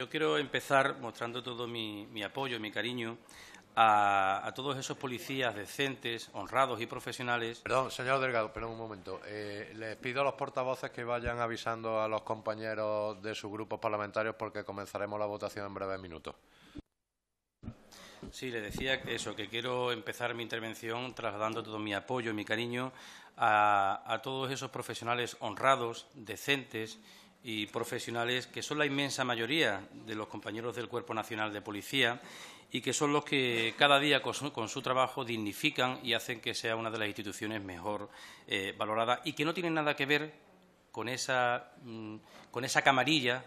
Yo quiero empezar mostrando todo mi, apoyo y mi cariño a, todos esos policías decentes, honrados y profesionales. Perdón, señor Delgado, perdón un momento. Eh, les pido a los portavoces que vayan avisando a los compañeros de sus grupos parlamentarios porque comenzaremos la votación en breves minutos. Sí, le decía eso, que quiero empezar mi intervención trasladando todo mi apoyo y mi cariño a todos esos profesionales honrados, decentes y profesionales que son la inmensa mayoría de los compañeros del Cuerpo Nacional de Policía y que son los que cada día con su, trabajo dignifican y hacen que sea una de las instituciones mejor eh, valoradas valorada y que no tienen nada que ver con esa, mm, con esa camarilla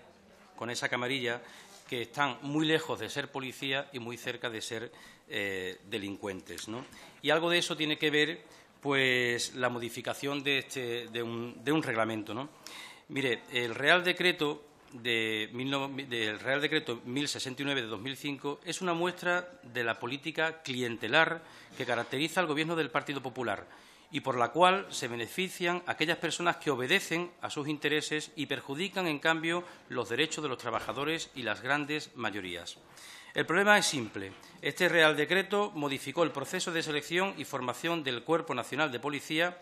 con esa camarilla que están muy lejos de ser policía y muy cerca de ser eh, delincuentes. Y algo de eso tiene que ver pues la modificación de, este, de, un, de un reglamento. ¿no? Mire, el Real Decreto de, del Real Decreto 1069 de 2005 es una muestra de la política clientelar que caracteriza al Gobierno del Partido Popular y por la cual se benefician aquellas personas que obedecen a sus intereses y perjudican, en cambio, los derechos de los trabajadores y las grandes mayorías. El problema es simple. Este Real Decreto modificó el proceso de selección y formación del Cuerpo Nacional de Policía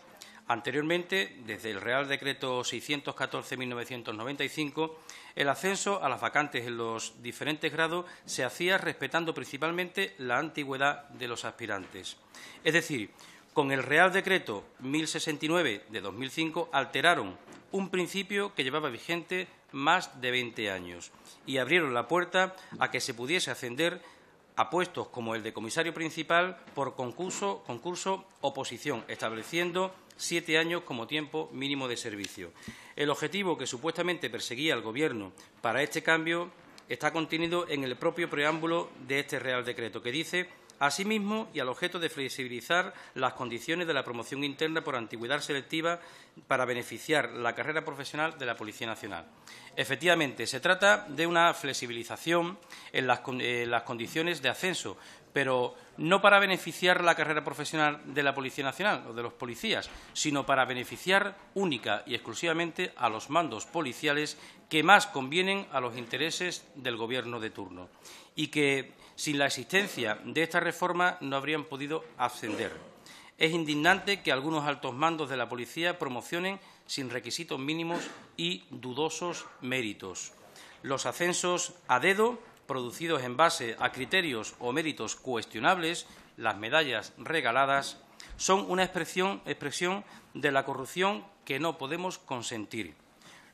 Anteriormente, desde el Real Decreto 614-1995, el ascenso a las vacantes en los diferentes grados se hacía respetando principalmente la antigüedad de los aspirantes. Es decir, con el Real Decreto 1069 de 2005 alteraron un principio que llevaba vigente más de 20 años y abrieron la puerta a que se pudiese ascender a puestos como el de comisario principal por concurso, concurso oposición, estableciendo siete años como tiempo mínimo de servicio. El objetivo que supuestamente perseguía el Gobierno para este cambio está contenido en el propio preámbulo de este Real Decreto, que dice Asimismo, y al objeto de flexibilizar las condiciones de la promoción interna por antigüedad selectiva para beneficiar la carrera profesional de la Policía Nacional. Efectivamente, se trata de una flexibilización en eh, las, condiciones de ascenso, pero no para beneficiar la carrera profesional de la Policía Nacional o de los policías, sino para beneficiar única y exclusivamente a los mandos policiales que más convienen a los intereses del Gobierno de turno y que sin la existencia de esta reforma no habrían podido ascender. Es indignante que algunos altos mandos de la policía promocionen sin requisitos mínimos y dudosos méritos. Los ascensos a dedo, producidos en base a criterios o méritos cuestionables, las medallas regaladas, son una expresión, de la corrupción que no podemos consentir.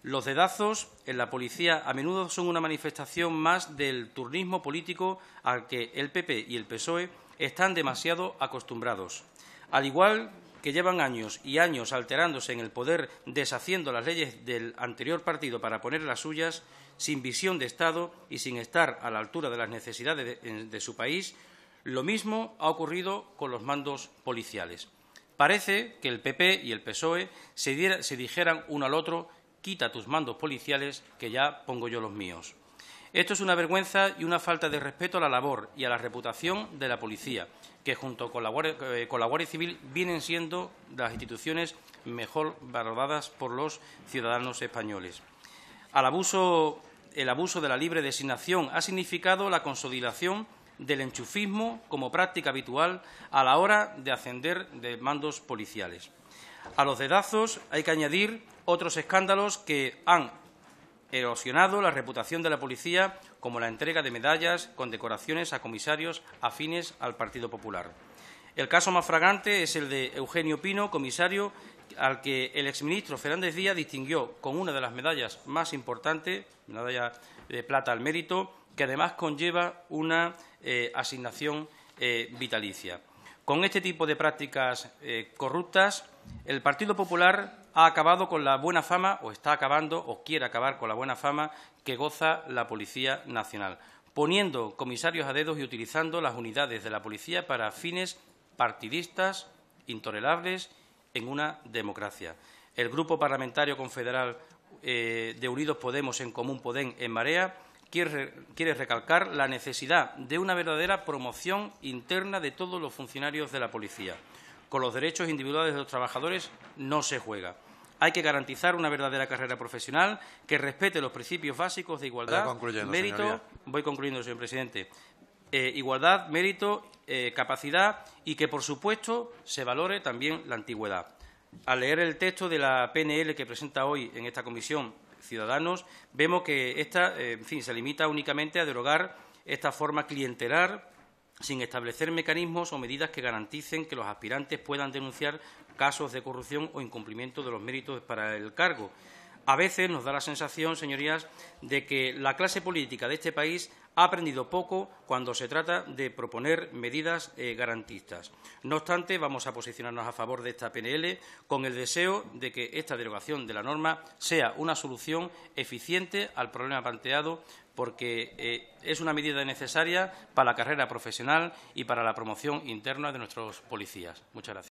Los dedazos en la policía a menudo son una manifestación más del turnismo político al que el PP y el PSOE están demasiado acostumbrados. Al igual que llevan años y años alterándose en el poder, deshaciendo las leyes del anterior partido para poner las suyas, sin visión de Estado y sin estar a la altura de las necesidades de, su país, lo mismo ha ocurrido con los mandos policiales. Parece que el PP y el PSOE se dijeran uno al otro quita tus mandos policiales que ya pongo yo los míos. Esto es una vergüenza y una falta de respeto a la labor y a la reputación de la policía, que junto con la Guardia, eh, Civil vienen siendo las instituciones mejor valoradas por los ciudadanos españoles. el abuso de la libre designación ha significado la consolidación del enchufismo como práctica habitual a la hora de ascender de mandos policiales. A los dedazos hay que añadir otros escándalos que han erosionado la reputación de la policía como la entrega de medallas, con decoraciones a comisarios afines al Partido Popular. El caso más fragante es el de Eugenio Pino, comisario al que el exministro Fernández Díaz distinguió con una de las medallas más importantes, medalla de plata al mérito, que además conlleva una eh, asignación eh, vitalicia. Con este tipo de prácticas eh, corruptas, el Partido Popular ha acabado con la buena fama, o está acabando, o quiere acabar con la buena fama que goza la Policía Nacional, poniendo comisarios a dedos y utilizando las unidades de la policía para fines partidistas, intolerables, en una democracia. El Grupo Parlamentario Confederal eh, de Unidos Podemos en Común Podén en Marea quiere recalcar la necesidad de una verdadera promoción interna de todos los funcionarios de la policía. Con los derechos individuales de los trabajadores no se juega. Hay que garantizar una verdadera carrera profesional que respete los principios básicos de igualdad, mérito, voy concluyendo, señor presidente, eh, igualdad, mérito, eh, capacidad y que, por supuesto, se valore también la antigüedad. Al leer el texto de la PNL que presenta hoy en esta comisión Ciudadanos, vemos que esta, eh, en fin, se limita únicamente a derogar esta forma clientelar sin establecer mecanismos o medidas que garanticen que los aspirantes puedan denunciar casos de corrupción o incumplimiento de los méritos para el cargo. A veces nos da la sensación, señorías, de que la clase política de este país ha aprendido poco cuando se trata de proponer medidas eh, garantistas. No obstante, vamos a posicionarnos a favor de esta PNL con el deseo de que esta derogación de la norma sea una solución eficiente al problema planteado porque eh, es una medida necesaria para la carrera profesional y para la promoción interna de nuestros policías. Muchas gracias.